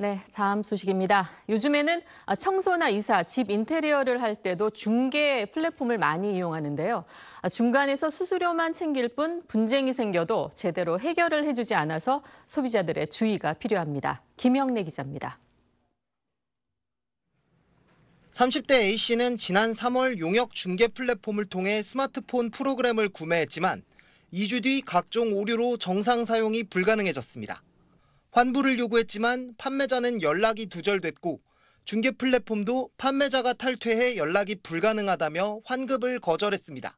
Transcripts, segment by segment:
네, 다음 소식입니다. 요즘에는 아, 청소나 이사, 집 인테리어를 할 때도 중개 플랫폼을 많이 이용하는데요. 아, 중간에서 수수료만 챙길 뿐 분쟁이 생겨도 제대로 해결을 해주지 않아서 소비자들의 주의가 필요합니다. 김영래 기자입니다. 30대 A씨는 지난 3월 용역 중개 플랫폼을 통해 스마트폰 프로그램을 구매했지만 2주 뒤 각종 오류로 정상 사용이 불가능해졌습니다. 환불을 요구했지만 판매자는 연락이 두절됐고 중개 플랫폼도 판매자가 탈퇴해 연락이 불가능하다며 환급을 거절했습니다.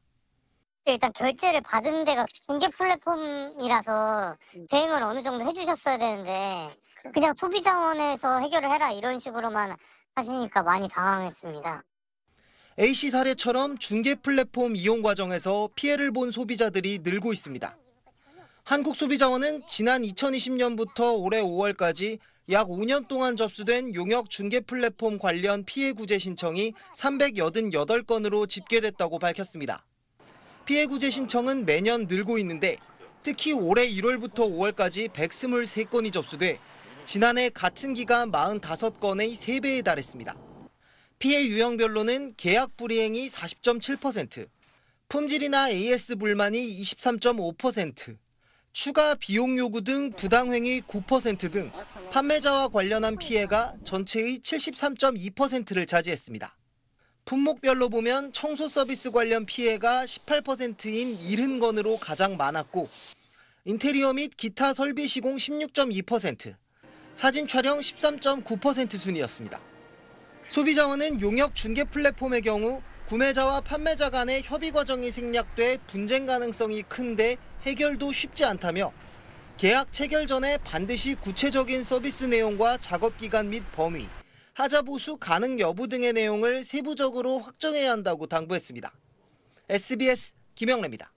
일단 결제를 받은 데가 중개 플랫폼이라서 음. 대응을 어느 정도 해주셨어야 되는데 그렇죠. 그냥 소비자원에서 해결을 해라 이런 식으로만 하시니까 많이 당황했습니다. A씨 사례처럼 중개 플랫폼 이용 과정에서 피해를 본 소비자들이 늘고 있습니다. 한국소비자원은 지난 2020년부터 올해 5월까지 약 5년 동안 접수된 용역 중개 플랫폼 관련 피해 구제 신청이 388건으로 집계됐다고 밝혔습니다. 피해 구제 신청은 매년 늘고 있는데 특히 올해 1월부터 5월까지 123건이 접수돼 지난해 같은 기간 45건의 3배에 달했습니다. 피해 유형별로는 계약 불이행이 40.7%, 품질이나 AS 불만이 23.5%, 추가 비용 요구 등 부당행위 9%등 판매자와 관련한 피해가 전체의 73.2%를 차지했습니다. 품목별로 보면 청소 서비스 관련 피해가 18%인 70건으로 가장 많았고 인테리어 및 기타 설비 시공 16.2%, 사진 촬영 13.9% 순이었습니다. 소비자원은 용역 중개 플랫폼의 경우 구매자와 판매자 간의 협의 과정이 생략돼 분쟁 가능성이 큰데 해결도 쉽지 않다며 계약 체결 전에 반드시 구체적인 서비스 내용과 작업 기간 및 범위, 하자 보수 가능 여부 등의 내용을 세부적으로 확정해야 한다고 당부했습니다. SBS 김영래입니다.